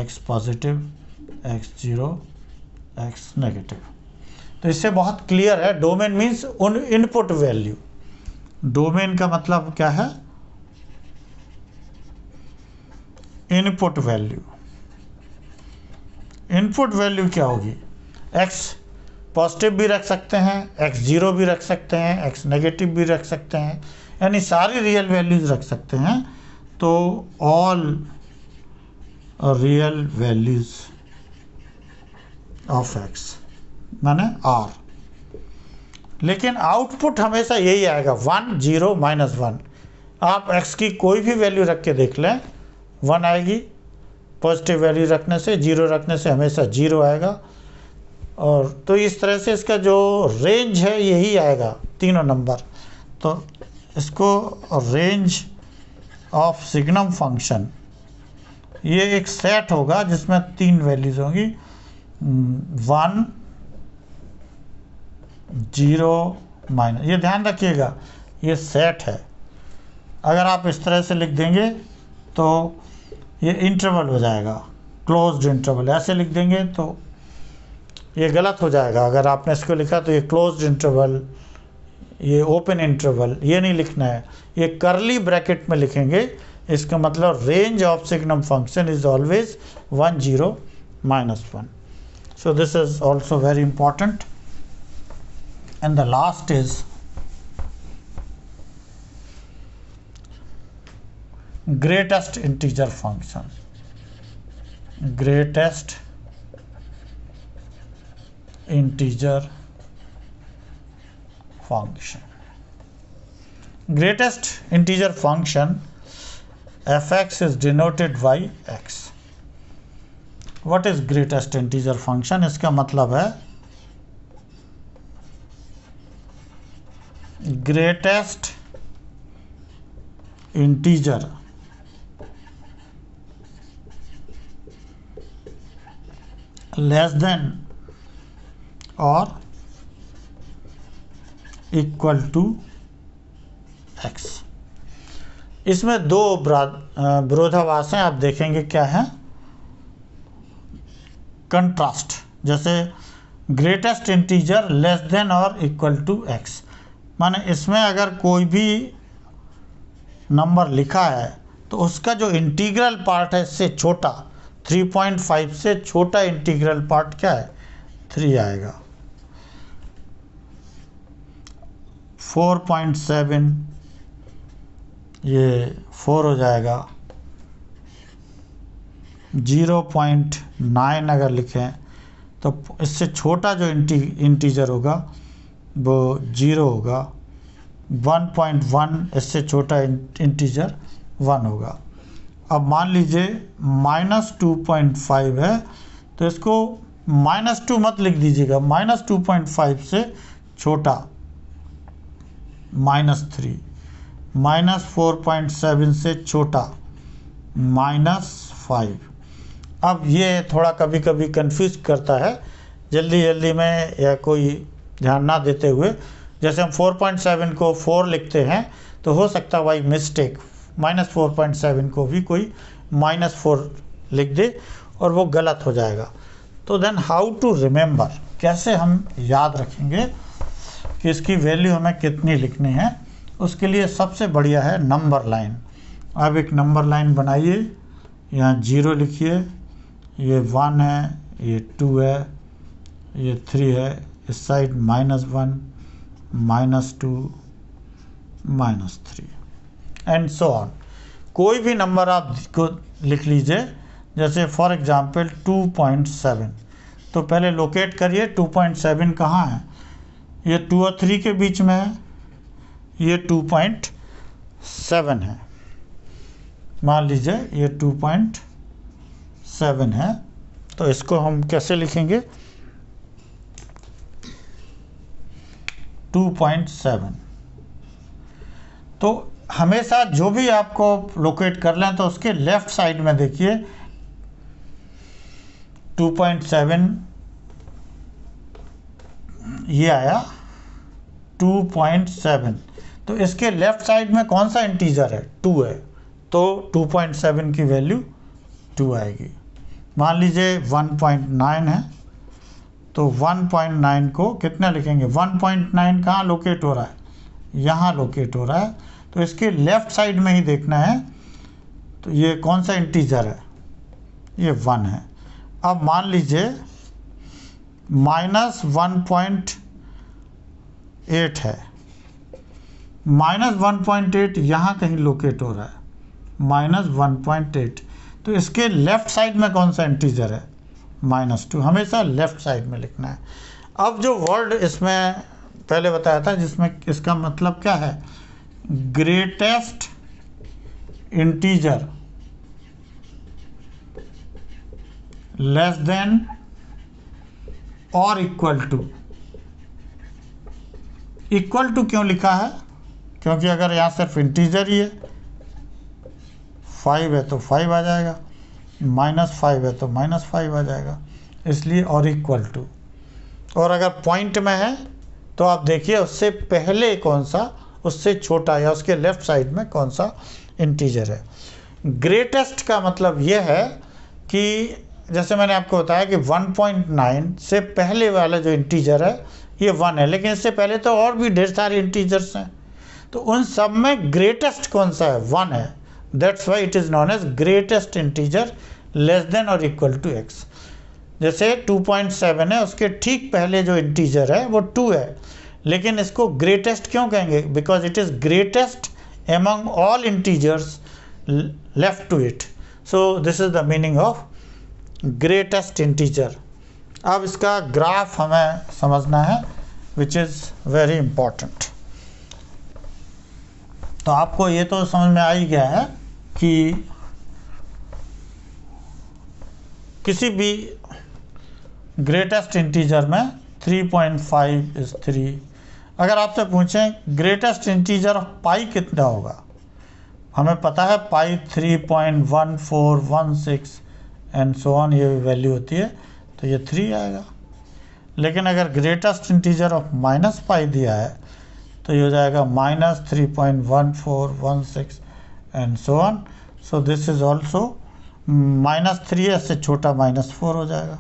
x positive x zero x negative तो इससे बहुत क्लियर है डोमेन मीन्स उन इनपुट वैल्यू डोमेन का मतलब क्या है इनपुट वैल्यू इनपुट वैल्यू क्या होगी एक्स पॉजिटिव भी रख सकते हैं एक्स जीरो भी रख सकते हैं एक्स नेगेटिव भी रख सकते हैं यानी सारी रियल वैल्यूज़ रख सकते हैं तो all real values of x माने आर लेकिन आउटपुट हमेशा यही आएगा वन जीरो माइनस वन आप एक्स की कोई भी वैल्यू रख के देख लें वन आएगी पॉजिटिव वैल्यू रखने से जीरो रखने से हमेशा जीरो आएगा और तो इस तरह से इसका जो रेंज है यही आएगा तीनों नंबर तो इसको रेंज ऑफ सिग्नम फंक्शन ये एक सेट होगा जिसमें तीन वैल्यूज़ होंगी वन जीरो माइनस ये ध्यान रखिएगा ये सेट है अगर आप इस तरह से लिख देंगे तो ये इंटरवल हो जाएगा क्लोज्ड इंटरवल ऐसे लिख देंगे तो ये गलत हो जाएगा अगर आपने इसको लिखा तो ये क्लोज्ड इंटरवल ये ओपन इंटरवल ये नहीं लिखना है ये करली ब्रैकेट में लिखेंगे इसका मतलब range of signum function is always one zero minus one so this is also very important and the last is greatest integer function greatest integer function greatest integer function fx is denoted by x what is greatest integer function इसका मतलब है greatest integer less than और equal to x इसमें दो विरोधाभास हैं आप देखेंगे क्या है कंट्रास्ट जैसे ग्रेटेस्ट इंटीजर लेस देन और इक्वल टू एक्स माने इसमें अगर कोई भी नंबर लिखा है तो उसका जो इंटीग्रल पार्ट है इससे छोटा 3.5 से छोटा इंटीग्रल पार्ट क्या है थ्री आएगा 4.7 ये फोर हो जाएगा जीरो पॉइंट नाइन अगर लिखें तो इससे छोटा जो इंटी इंटीजर होगा वो जीरो होगा वन पॉइंट वन इससे छोटा इंटीजर वन होगा अब मान लीजिए माइनस टू पॉइंट फाइव है तो इसको माइनस टू मत लिख दीजिएगा माइनस टू पॉइंट फाइव से छोटा minus three minus four point seven से छोटा माइनस फाइव अब ये थोड़ा कभी कभी कंफ्यूज करता है जल्दी जल्दी में या कोई ध्यान ना देते हुए जैसे हम 4.7 को 4 लिखते हैं तो हो सकता है भाई mistake minus four point seven को भी कोई माइनस फोर लिख दे और वो गलत हो जाएगा तो देन हाउ टू रिमेंबर कैसे हम याद रखेंगे कि इसकी वैल्यू हमें कितनी लिखनी है उसके लिए सबसे बढ़िया है नंबर लाइन अब एक नंबर लाइन बनाइए यहाँ जीरो लिखिए ये वन है ये टू है ये थ्री है इस side minus one minus two minus three and so on कोई भी नंबर आप को लिख लीजिए जैसे फॉर एग्जांपल 2.7 तो पहले लोकेट करिए 2.7 कहाँ है ये टू और थ्री के बीच में है ये 2.7 है मान लीजिए ये 2.7 सेवन है तो इसको हम कैसे लिखेंगे टू पॉइंट सेवन तो हमेशा जो भी आपको लोकेट कर लें तो उसके लेफ्ट साइड में देखिए टू पॉइंट सेवन ये आया टू पॉइंट सेवन तो इसके लेफ्ट साइड में कौन सा इंटीजर है टू है तो टू पॉइंट सेवन की वैल्यू टू आएगी मान लीजिए 1.9 है तो 1.9 को कितना लिखेंगे 1.9 कहाँ लोकेट हो रहा है यहाँ लोकेट हो रहा है तो इसके लेफ़्ट साइड में ही देखना है तो ये कौन सा इंटीजर है ये वन है अब मान लीजिए माइनस वन पॉइंट एट है माइनस वन पॉइंट एट यहाँ कहीं लोकेट हो रहा है माइनस वन पॉइंट एट तो इसके लेफ्ट साइड में कौन सा इंटीजर है माइनस टू हमेशा लेफ्ट साइड में लिखना है अब जो वर्ड इसमें पहले बताया था जिसमें इसका मतलब क्या है ग्रेटेस्ट इंटीजर लेस देन और इक्वल टू इक्वल टू क्यों लिखा है क्योंकि अगर यहाँ सिर्फ इंटीजर ही है फाइव है तो फाइव आ जाएगा माइनस फाइव है तो माइनस फाइव आ जाएगा इसलिए और इक्वल टू और अगर पॉइंट में है तो आप देखिए उससे पहले कौन सा उससे छोटा या उसके लेफ्ट साइड में कौन सा इंटीजर है ग्रेटेस्ट का मतलब यह है कि जैसे मैंने आपको बताया कि 1.9 से पहले वाला जो इंटीजर है ये वन है लेकिन इससे पहले तो और भी ढेर सारे इंटीजर्स हैं तो उन सब में ग्रेटेस्ट कौन सा है वन है that's why it is known as greatest integer less than और इक्वल टू एक्स जैसे 2.7 है उसके ठीक पहले जो इंटीजर है वो 2 है लेकिन इसको ग्रेटेस्ट क्यों कहेंगे because it is greatest among all integers left to it so this is the meaning of greatest integer अब इसका ग्राफ हमें समझना है विच इज़ वेरी इम्पॉर्टेंट तो आपको ये तो समझ में आ ही गया है कि किसी भी ग्रेटेस्ट इंटीजर में 3.5 इज थ्री अगर आपसे पूछें ग्रेटेस्ट इंटीजर ऑफ पाई कितना होगा हमें पता है पाई 3.1416 एंड सो ऑन ये वैल्यू होती है तो ये थ्री आएगा लेकिन अगर greatest integer of minus pi दिया है तो ये हो जाएगा minus three point one four one six and so on so this is also minus three एस से छोटा माइनस फोर हो जाएगा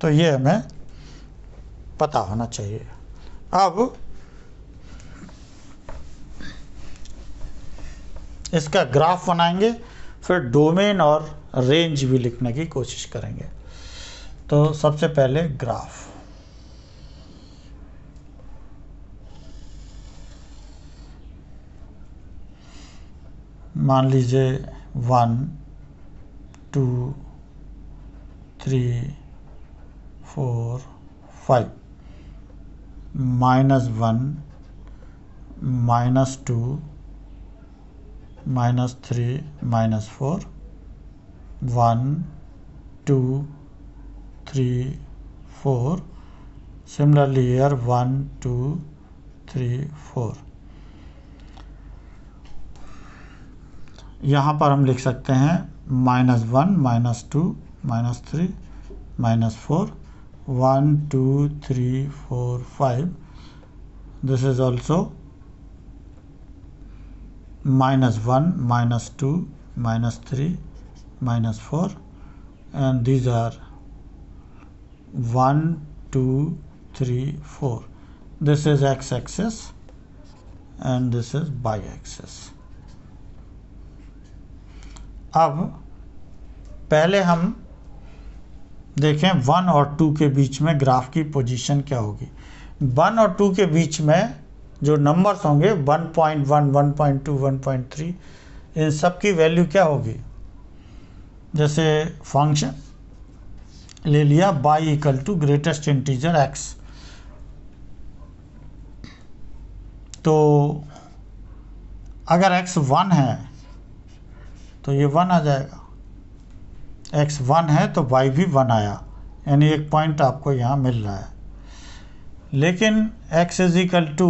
तो ये हमें पता होना चाहिए अब इसका ग्राफ बनाएंगे फिर डोमेन और रेंज भी लिखने की कोशिश करेंगे तो सबसे पहले ग्राफ मान लीजिए one two three four five minus one minus two minus three minus four one two three four similarly here one two three four यहाँ पर हम लिख सकते हैं minus one minus two minus three minus four one two three four five this is also minus one minus two minus three minus four and these are one two three four this is x axis and this is y axis अब पहले हम देखें one और to के बीच में graph की position क्या होगी वन और टू के बीच में जो नंबर्स होंगे one point one one point two one point three इन सब की वैल्यू क्या होगी जैसे फंक्शन ले लिया y equal to greatest integer x तो अगर एक्स वन है तो ये वन आ जाएगा एक्स वन है तो वाई भी वन आया यानी एक पॉइंट आपको यहाँ मिल रहा है लेकिन x is equal to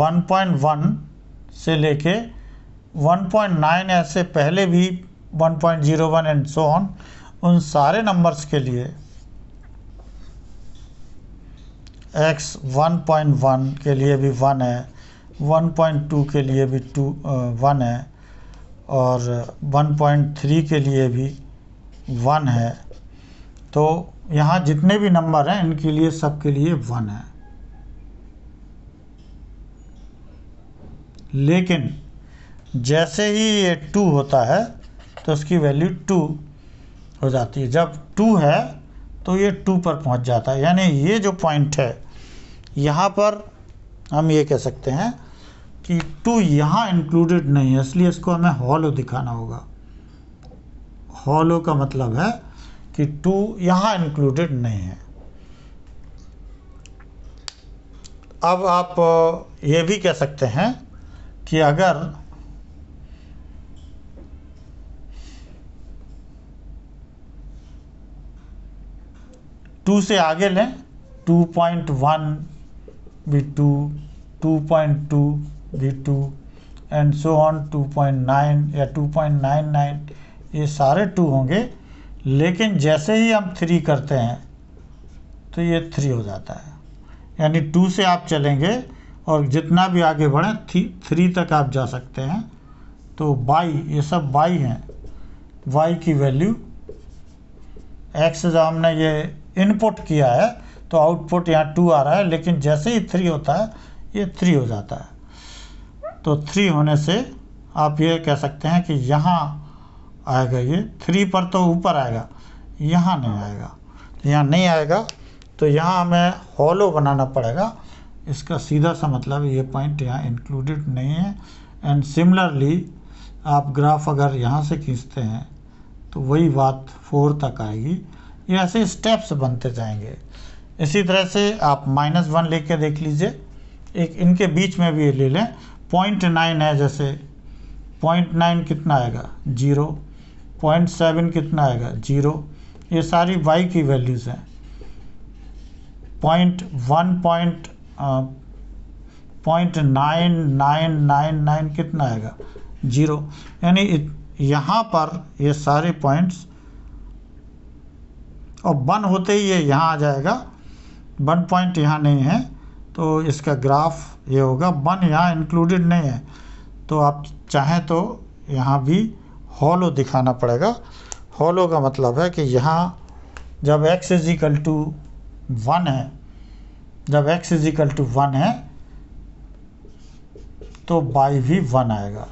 one point one से लेके नाइन ऐसे पहले भी one point zero one and so on उन सारे नंबर्स के लिए x 1.1 के लिए भी 1 है 1.2 के लिए भी 2 1 uh, है और 1.3 के लिए भी वन है तो यहाँ जितने भी नंबर हैं इनके लिए सबके लिए वन है लेकिन जैसे ही ये टू होता है तो उसकी वैल्यू टू हो जाती है जब टू है तो ये टू पर पहुंच जाता है यानी ये जो पॉइंट है यहाँ पर हम ये कह सकते हैं कि टू यहाँ इंक्लूडेड नहीं है इसलिए इसको हमें हॉलो दिखाना होगा हॉलो का मतलब है कि टू यहाँ इंक्लूडेड नहीं है अब आप ये भी कह सकते हैं कि अगर टू से आगे लें टू पॉइंट वन भी two two point two root two and so on 2.9 या 2.99 ये सारे टू होंगे लेकिन जैसे ही हम थ्री करते हैं तो ये थ्री हो जाता है यानी टू से आप चलेंगे और जितना भी आगे बढ़ें थ्री थ्री तक आप जा सकते हैं तो बाई ये सब बाई हैं वाई की वैल्यू एक्स जब हमने ये इनपुट किया है तो आउटपुट यहाँ टू आ रहा है लेकिन जैसे ही थ्री होता है ये थ्री हो जाता है तो थ्री होने से आप ये कह सकते हैं कि यहाँ आएगा ये थ्री पर तो ऊपर आएगा यहाँ नहीं आएगा तो यहाँ नहीं आएगा तो यहाँ हमें हॉलो बनाना पड़ेगा इसका सीधा सा मतलब ये पॉइंट यहाँ इंक्लूडेड नहीं है एंड सिमिलरली आप ग्राफ अगर यहाँ से खींचते हैं तो वही बात फोर तक आएगी ये ऐसे स्टेप्स बनते जाएंगे इसी तरह से आप माइनस वन ले देख लीजिए एक इनके बीच में भी ले लें पॉइंट नाइन है जैसे पॉइंट नाइन कितना आएगा जीरो पॉइंट सेवन कितना आएगा जीरो ये सारी वाई की वैल्यूज़ हैं point one point point nine nine nine nine कितना आएगा जीरो यानी यहाँ पर ये सारे पॉइंट्स और वन होते ही ये यहाँ आ जाएगा वन पॉइंट यहाँ नहीं है तो इसका ग्राफ ये होगा वन यहाँ इंक्लूडेड नहीं है तो आप चाहें तो यहाँ भी हॉलो दिखाना पड़ेगा हॉलो का मतलब है कि यहाँ जब x is equal to one है जब x is equal to one है तो बाई भी वन आएगा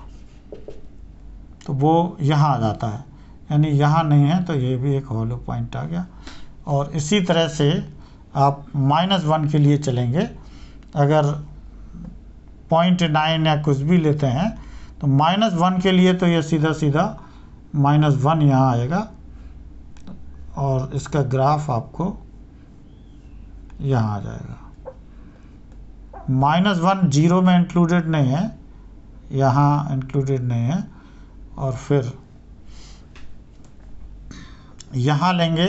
तो वो यहाँ आ जाता है यानी यहाँ नहीं है तो ये भी एक हॉलो पॉइंट आ गया और इसी तरह से आप माइनस वन के लिए चलेंगे अगर पॉइंट नाइन या कुछ भी लेते हैं तो माइनस वन के लिए तो ये सीधा सीधा माइनस वन यहाँ आएगा और इसका ग्राफ आपको यहाँ आ जाएगा माइनस वन जीरो में इंक्लूडेड नहीं है यहाँ इंक्लूडेड नहीं है और फिर यहाँ लेंगे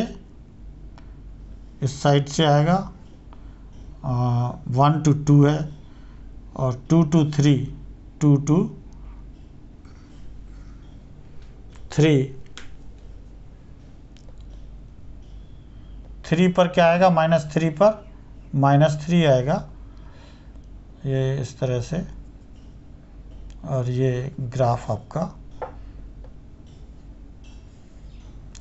इस साइड से आएगा वन टू टू है और two two three two two three three पर क्या आएगा माइनस थ्री पर माइनस थ्री आएगा ये इस तरह से और ये ग्राफ आपका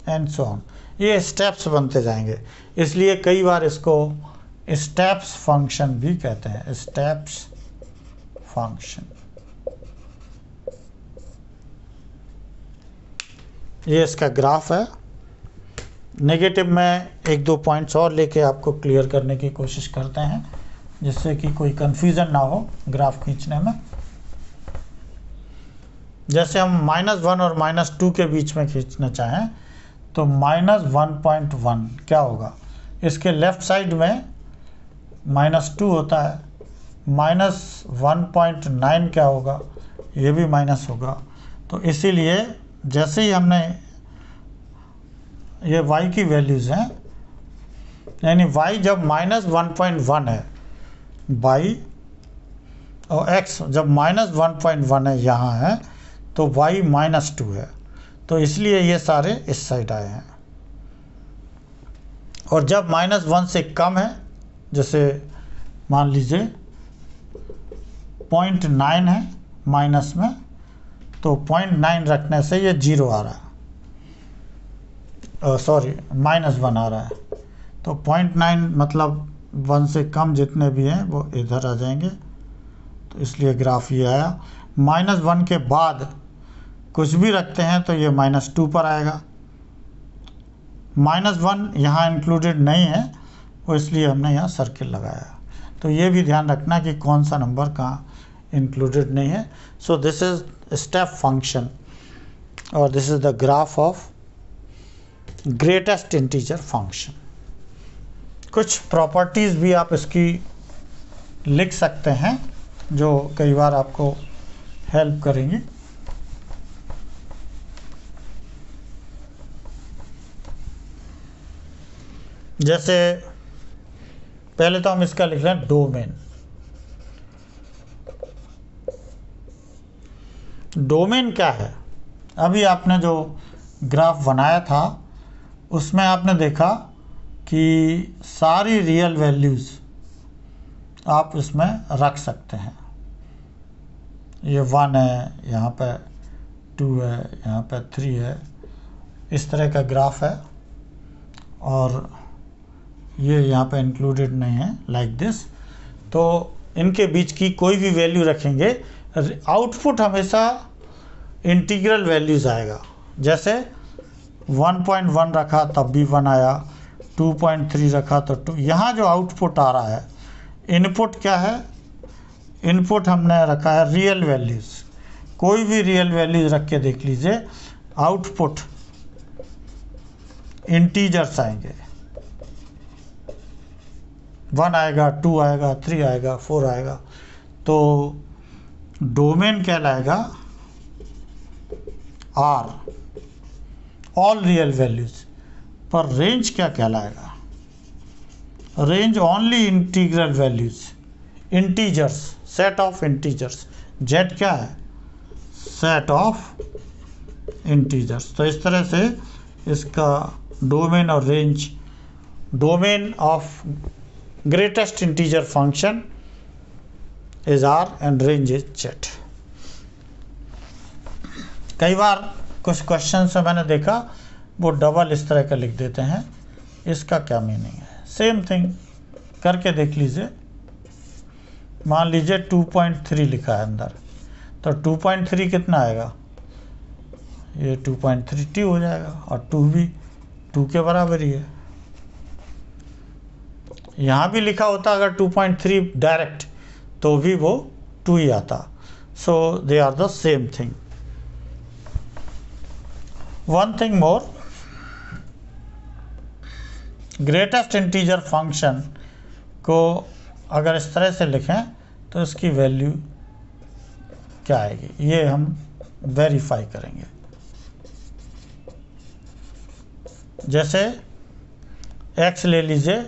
एंड सो ऑन ये स्टेप्स बनते जाएंगे इसलिए कई बार इसको स्टेप्स फंक्शन भी कहते हैं स्टेप्स फंक्शन ये इसका ग्राफ है नेगेटिव में एक दो पॉइंट्स और लेके आपको क्लियर करने की कोशिश करते हैं जिससे कि कोई कंफ्यूजन ना हो ग्राफ खींचने में जैसे हम माइनस वन और माइनस टू के बीच में खींचना चाहें तो माइनस वन पॉइंट वन क्या होगा इसके लेफ्ट साइड में माइनस टू होता है माइनस वन पॉइंट नाइन क्या होगा ये भी माइनस होगा तो इसीलिए जैसे ही हमने ये y की वैल्यूज़ हैं यानी y जब माइनस वन पॉइंट वन है वाई और x जब माइनस वन पॉइंट वन है यहाँ है तो y माइनस टू है तो इसलिए ये सारे इस साइड आए हैं और जब माइनस वन से कम है जैसे मान लीजिए पॉइंट नाइन है माइनस में तो पॉइंट नाइन रखने से ये जीरो आ रहा है सॉरी माइनस वन आ रहा है तो पॉइंट नाइन मतलब वन से कम जितने भी हैं वो इधर आ जाएंगे तो इसलिए ग्राफ ये आया माइनस वन के बाद कुछ भी रखते हैं तो ये माइनस टू पर आएगा माइनस वन यहाँ इंक्लूडेड नहीं है और इसलिए हमने यहाँ सर्किल लगाया तो ये भी ध्यान रखना कि कौन सा नंबर कहाँ इंक्लूडेड नहीं है so this is step function और this is the graph of greatest integer function कुछ प्रॉपर्टीज़ भी आप इसकी लिख सकते हैं जो कई बार आपको हेल्प करेंगी जैसे पहले तो हम इसका लिख लें डोमेन डोमेन क्या है अभी आपने जो ग्राफ बनाया था उसमें आपने देखा कि सारी रियल वैल्यूज़ आप इसमें रख सकते हैं ये वन है यहाँ पे टू है यहाँ पे थ्री है इस तरह का ग्राफ है और ये यहाँ पे इंक्लूडेड नहीं है लाइक like दिस तो इनके बीच की कोई भी वैल्यू रखेंगे आउटपुट हमेशा इंटीग्रल वैल्यूज़ आएगा जैसे 1.1 रखा तब भी 1 आया 2.3 रखा तो 2 यहाँ जो आउटपुट आ रहा है इनपुट क्या है इनपुट हमने रखा है रियल वैल्यूज़ कोई भी रियल वैल्यूज़ रख के देख लीजिए आउटपुट इंटीजर्स आएंगे वन आएगा टू आएगा थ्री आएगा फोर आएगा तो डोमेन कहलाएगा आर ऑल रियल वैल्यूज पर रेंज क्या कहलाएगा range only integral values integers set of integers Z क्या है सेट ऑफ इंटीजर्स तो इस तरह से इसका डोमेन और range domain of greatest integer function is r and range is z कई बार कुछ क्वेश्चन से मैंने देखा वो डबल इस तरह का लिख देते हैं इसका क्या मीनिंग है सेम थिंग करके देख लीजिए मान लीजिए 2.3 लिखा है अंदर तो 2.3 कितना आएगा ये 2.3 टी हो जाएगा और 2 भी 2 के बराबर ही है यहाँ भी लिखा होता अगर 2.3 डायरेक्ट तो भी वो टू ही आता so they are the same thing one thing more greatest integer function को अगर इस तरह से लिखें तो इसकी वैल्यू क्या आएगी ये हम वेरीफाई करेंगे जैसे x ले लीजिए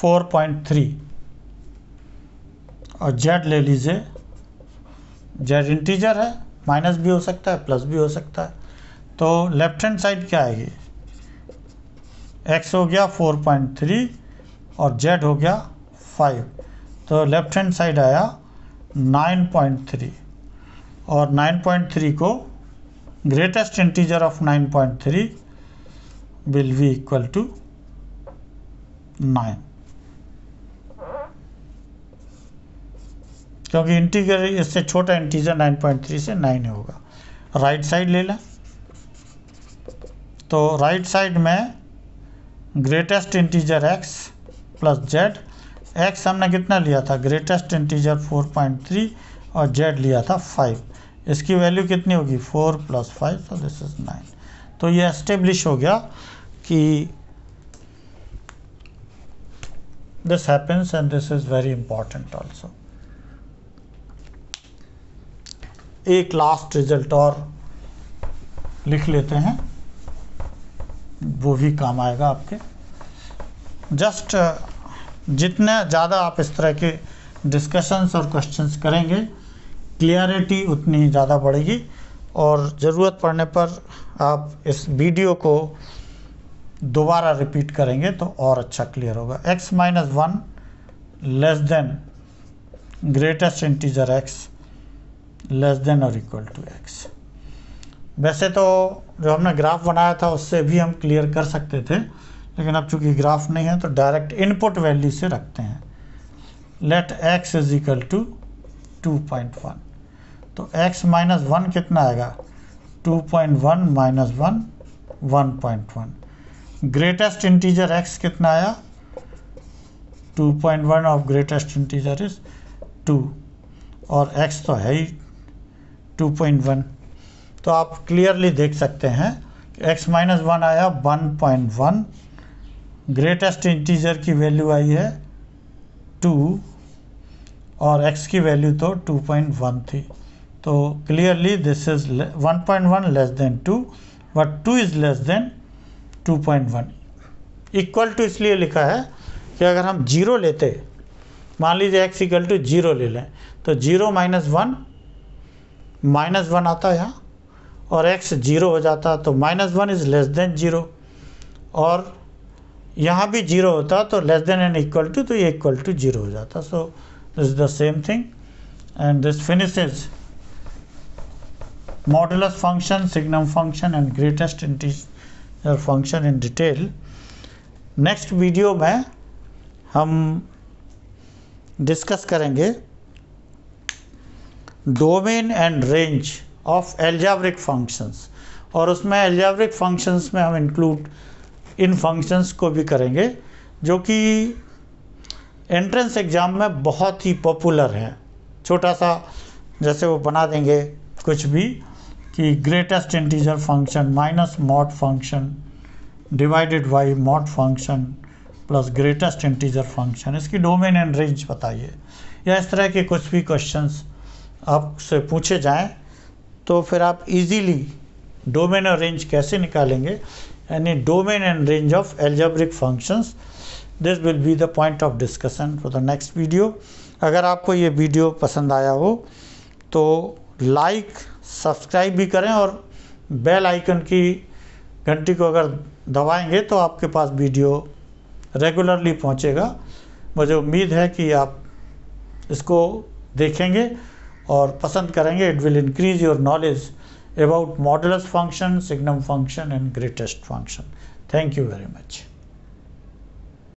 4.3 और जेड ले लीजिए जेड इंटीजर है माइनस भी हो सकता है प्लस भी हो सकता है तो लेफ्ट हैंड साइड क्या आएगी एक्स हो गया 4.3 और जेड हो गया 5 तो लेफ्ट हैंड साइड आया 9.3 और 9.3 को of nine point 9.3 will be equal to 9. क्योंकि इंटीजर इससे छोटा इंटीजर 9.3 से 9 होगा राइट साइड ले लें तो राइट साइड में greatest integer x plus Z x हमने कितना लिया था ग्रेटेस्ट इंटीजर 4.3 और जेड लिया था 5 इसकी वैल्यू कितनी होगी 4 प्लस फाइव तो दिस इज 9 तो ये एस्टेब्लिश हो गया कि this happens and this is very important also एक लास्ट रिजल्ट और लिख लेते हैं वो भी काम आएगा आपके जस्ट uh, जितने ज़्यादा आप इस तरह के डिस्कशंस और क्वेश्चंस करेंगे क्लियरिटी उतनी ही ज़्यादा बढ़ेगी और ज़रूरत पड़ने पर आप इस वीडियो को दोबारा रिपीट करेंगे तो और अच्छा क्लियर होगा x minus one less than greatest integer x less than और इक्वल टू एक्स वैसे तो जो हमने ग्राफ बनाया था उससे भी हम क्लियर कर सकते थे लेकिन अब चूंकि ग्राफ नहीं है तो डायरेक्ट इनपुट वैल्यू से रखते हैं let x is equal to two point one तो एक्स माइनस वन कितना आएगा two point one minus one one point one greatest integer x कितना आया two point one of greatest integer is two और x तो है ही 2.1 तो आप क्लियरली देख सकते हैं x माइनस वन आया 1.1 ग्रेटेस्ट इंटीजर की वैल्यू आई है 2 और x की वैल्यू तो 2.1 थी तो clearly this is 1.1 less than two but two is less than 2.1 equal to इसलिए लिखा है कि अगर हम जीरो लेते मान लीजिए एक्स इक्वल टू जीरो ले लें तो zero minus one minus one आता है यहाँ और एक्स जीरो हो जाता तो minus one is less than zero और यहाँ भी जीरो होता तो less than and equal to तो ये इक्वल टू जीरो हो जाता so this is the same thing and this finishes modulus function signum function and greatest integer function in detail next video में हम डिस्कस करेंगे domain and range of algebraic functions और उसमें एल्जाब्रिक functions में हम include in functions को भी करेंगे जो कि एंट्रेंस एग्ज़ाम में बहुत ही पॉपुलर है छोटा सा जैसे वो बना देंगे कुछ भी कि greatest integer function minus mod function divided by mod function plus greatest integer function इसकी डोमेन एंड रेंज बताइए या इस तरह के कुछ भी क्वेश्चंस आपसे पूछे जाएं तो फिर आप इजीली डोमेन और रेंज कैसे निकालेंगे यानी domain and range of algebraic functions this will be the point of discussion for the next video अगर आपको ये वीडियो पसंद आया हो तो लाइक सब्सक्राइब भी करें और बेल आइकन की घंटी को अगर दबाएंगे तो आपके पास वीडियो रेगुलरली पहुंचेगा मुझे उम्मीद है कि आप इसको देखेंगे और पसंद करेंगे it will increase your knowledge about model function signum function and greatest function thank you very much